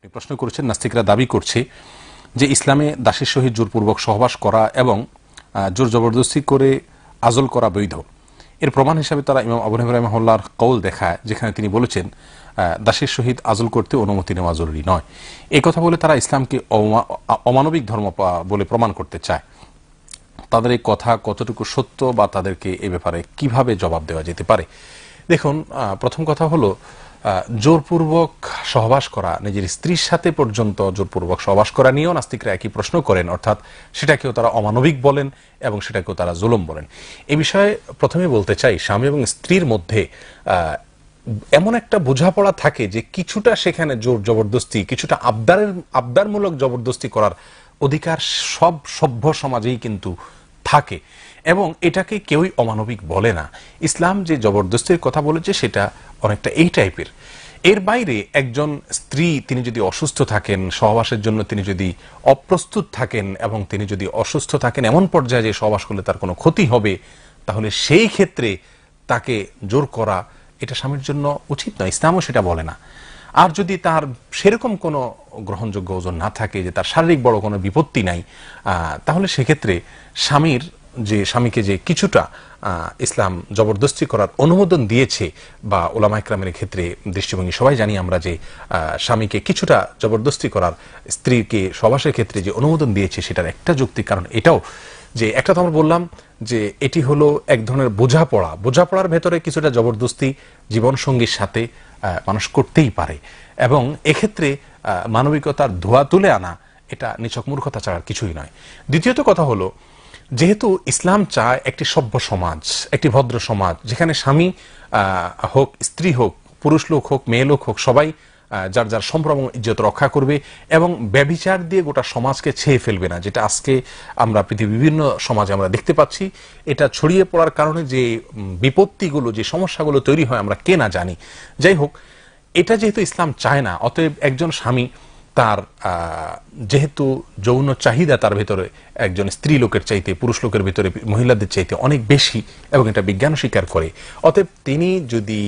আপনি প্রশ্ন করেছেন নাস্তিকরা দাবি করছে যে ইসলামে দাসের সহিত জোরপূর্বক সহবাস করা এবং জোর জবরদস্তি করে আজল করা বৈধ এর প্রমাণ হিসাবে তারা ইমাম আবু হানিফ রহমার কৌল দেখায় যেখানে তিনি বলেছেন দাসের সহিত আজল করতে অনুমতি নেওয়া জরুরি নয় এই কথা বলে তারা ইসলামকে অমানবিক ধর্ম বলে প্রমাণ করতে চায় তাদের এই কথা কতটুকু সত্য বা তাদেরকে এ ব্যাপারে কিভাবে জবাব দেওয়া যেতে পারে দেখুন প্রথম কথা হলো জোরপূর্বক সহবাস করা নিজের স্ত্রীর সাথে পর্যন্ত জোরপূর্বক সহবাস করা নিয়েও নাস্তিকরা একই প্রশ্ন করেন অর্থাৎ সেটাকেও তারা অমানবিক বলেন এবং সেটাকেও তারা জুলুম বলেন এ বিষয়ে প্রথমে বলতে চাই স্বামী এবং স্ত্রীর মধ্যে এমন একটা বোঝাপড়া থাকে যে কিছুটা সেখানে জোর জবরদস্তি কিছুটা আবদারের আবদারমূলক জবরদস্তি করার অধিকার সব সভ্য সমাজেই কিন্তু থাকে এবং এটাকে কেউই অমানবিক বলে না ইসলাম যে জবরদস্তির কথা বলেছে সেটা অনেকটা এই টাইপের এর বাইরে একজন স্ত্রী তিনি যদি অসুস্থ থাকেন সহবাসের জন্য তিনি যদি অপ্রস্তুত থাকেন এবং তিনি যদি অসুস্থ থাকেন এমন পর্যায়ে যে সহবাস করলে তার কোনো ক্ষতি হবে তাহলে সেই ক্ষেত্রে তাকে জোর করা এটা স্বামীর জন্য উচিত নয় ইসলামও সেটা বলে না আর যদি তার সেরকম কোনো গ্রহণযোগ্য ওজন না থাকে যে তার শারীরিক বড় কোনো বিপত্তি নাই তাহলে সেক্ষেত্রে স্বামীর যে স্বামীকে যে কিছুটা ইসলাম জবরদস্তি করার অনুমোদন দিয়েছে বা ওলামা ইকরামের ক্ষেত্রে দৃষ্টিভঙ্গি সবাই জানি আমরা যে স্বামীকে কিছুটা জবরদস্তি করার স্ত্রীকে সবাসের ক্ষেত্রে যে অনুমোদন দিয়েছে সেটার একটা যুক্তি কারণ এটাও যে একটা তো আমরা বললাম যে এটি হলো এক ধরনের বোঝাপড়া বোঝাপড়ার ভেতরে কিছুটা জবরদস্তি জীবনসঙ্গীর সাথে মানুষ করতেই পারে এবং এক্ষেত্রে মানবিকতার ধোয়া তুলে আনা এটা নিছক মূর্খতা ছাড়ার কিছুই নয় দ্বিতীয়ত কথা হলো যেহেতু ইসলাম চায় একটি সভ্য সমাজ একটি ভদ্র সমাজ যেখানে স্বামী হোক স্ত্রী হোক পুরুষ লোক হোক মেয়ে লোক হোক সবাই যার যার সম্ভ্রম ইজ্জত রক্ষা করবে এবং ব্যবিচার দিয়ে গোটা সমাজকে ছেয়ে ফেলবে না যেটা আজকে আমরা পৃথিবীর বিভিন্ন সমাজে আমরা দেখতে পাচ্ছি এটা ছড়িয়ে পড়ার কারণে যে বিপত্তিগুলো যে সমস্যাগুলো তৈরি হয় আমরা কে না জানি যাই হোক এটা যেহেতু ইসলাম চায় না অতএব একজন স্বামী তার যেহেতু যৌন চাহিদা তার ভেতরে একজন স্ত্রী লোকের চাইতে পুরুষ লোকের ভিতরে মহিলাদের চাইতে অনেক বেশি এবং এটা বিজ্ঞান স্বীকার করে অতএব তিনি যদি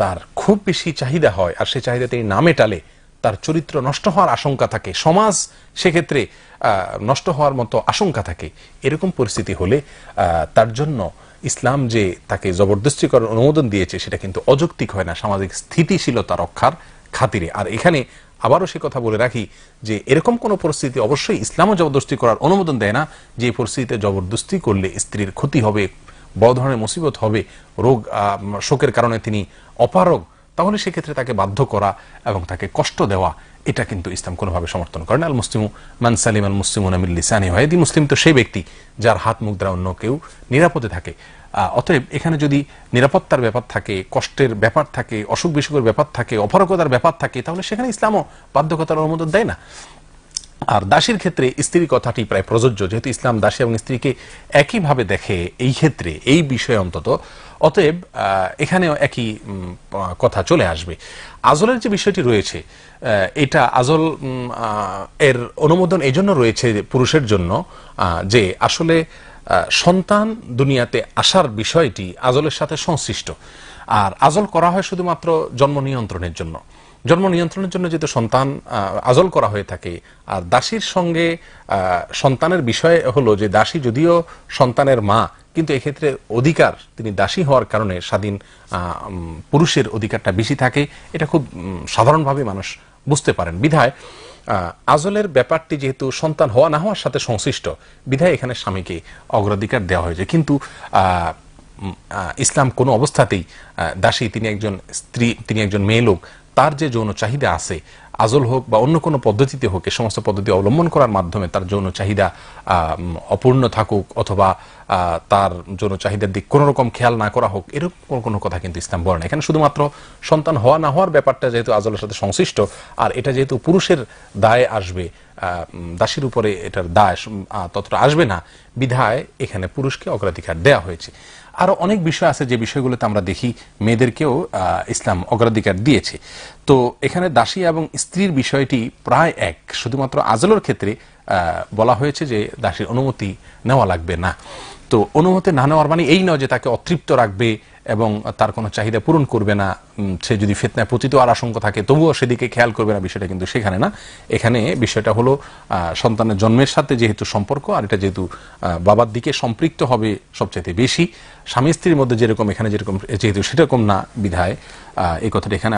তার খুব বেশি চাহিদা হয় আর সে চাহিদা তিনি না মেটালে তার চরিত্র নষ্ট হওয়ার আশঙ্কা থাকে সমাজ সেক্ষেত্রে নষ্ট হওয়ার মতো আশঙ্কা থাকে এরকম পরিস্থিতি হলে তার জন্য ইসলাম যে তাকে জবরদস্তি করার অনুমোদন দিয়েছে সেটা কিন্তু অযৌক্তিক হয় না সামাজিক স্থিতিশীলতা রক্ষার খাতিরে আর এখানে আবারও সে কথা বলে রাখি যে এরকম কোনো পরিস্থিতি অবশ্যই ইসলামও জবরদস্তি করার অনুমোদন দেয় না যে পরিস্থিতিতে জবরদস্তি করলে স্ত্রীর ক্ষতি হবে বড় ধরনের মুসিবত হবে রোগ শোকের কারণে তিনি অপারগ তাহলে সেক্ষেত্রে তাকে বাধ্য করা এবং তাকে কষ্ট দেওয়া এটা কিন্তু ইসলাম কোনোভাবে সমর্থন করে না আল মুসলিম মান সালিম আল মুসলিম উনামিল্লি সানি হয় মুসলিম তো সেই ব্যক্তি যার হাত মুখ দ্বারা অন্য কেউ নিরাপদে থাকে অতএব এখানে যদি নিরাপত্তার ব্যাপার থাকে কষ্টের ব্যাপার থাকে অসুখ বিসুখের ব্যাপার থাকে অপারগতার ব্যাপার থাকে তাহলে সেখানে ইসলামও বাধ্যকতার অনুমোদন দেয় না আর দাসীর ক্ষেত্রে স্ত্রীর কথাটি প্রায় প্রযোজ্য যেহেতু ইসলাম দাসী এবং স্ত্রীকে একইভাবে দেখে এই ক্ষেত্রে এই বিষয়ে অন্তত অতএব এখানেও একই কথা চলে আসবে আজলের যে বিষয়টি রয়েছে এটা আজল এর অনুমোদন এই জন্য রয়েছে পুরুষের জন্য যে আসলে সন্তান দুনিয়াতে আসার বিষয়টি আজলের সাথে সংশ্লিষ্ট আর আজল করা হয় শুধুমাত্র জন্ম নিয়ন্ত্রণের জন্য জন্ম নিয়ন্ত্রণের জন্য যেহেতু সন্তান আজল করা হয়ে থাকে আর দাসীর সঙ্গে সন্তানের বিষয় হলো যে দাসী যদিও সন্তানের মা কিন্তু এক্ষেত্রে অধিকার তিনি দাসী হওয়ার কারণে স্বাধীন পুরুষের অধিকারটা বেশি থাকে এটা খুব সাধারণভাবে মানুষ বুঝতে পারেন বিধায় আজলের ব্যাপারটি যেহেতু সন্তান হওয়া না হওয়ার সাথে সংশ্লিষ্ট বিধায় এখানে স্বামীকে অগ্রাধিকার দেওয়া হয়েছে কিন্তু ইসলাম কোনো অবস্থাতেই দাসী তিনি একজন স্ত্রী তিনি একজন মেয়ে লোক তার যে যৌন চাহিদা আছে আজল হোক বা অন্য কোনো পদ্ধতিতে হোক এ সমস্ত পদ্ধতি অবলম্বন করার মাধ্যমে তার যৌন চাহিদা অপূর্ণ থাকুক অথবা তার যৌন চাহিদার দিক কোন রকম খেয়াল না করা হোক এরকম কোনো কথা কিন্তু ইসলাম বলে না এখানে শুধুমাত্র সন্তান হওয়া না হওয়ার ব্যাপারটা যেহেতু আজলের সাথে সংশ্লিষ্ট আর এটা যেহেতু পুরুষের দায়ে আসবে দাসের উপরে এটার দায় ততটা আসবে না বিধায় এখানে পুরুষকে অগ্রাধিকার দেয়া হয়েছে আরও অনেক বিষয় আছে যে বিষয়গুলোতে আমরা দেখি মেয়েদেরকেও ইসলাম অগ্রাধিকার দিয়েছে তো এখানে দাসী এবং স্ত্রীর বিষয়টি প্রায় এক শুধুমাত্র আজলের ক্ষেত্রে বলা হয়েছে যে দাসের অনুমতি নেওয়া লাগবে না তো অনুমতি না নেওয়ার মানে এই নয় যে তাকে অতৃপ্ত রাখবে এবং তার কোনো চাহিদা পূরণ করবে না সে যদি ফেতনায় পতিত আর আশঙ্কা থাকে তবুও সেদিকে খেয়াল করবে না বিষয়টা কিন্তু সেখানে না এখানে বিষয়টা হলো সন্তানের জন্মের সাথে যেহেতু সম্পর্ক আর এটা যেহেতু বাবার দিকে সম্পৃক্ত হবে সবচেয়ে বেশি স্বামী স্ত্রীর মধ্যে যেরকম এখানে যেরকম যেহেতু সেরকম না বিধায় এই কথাটা এখানে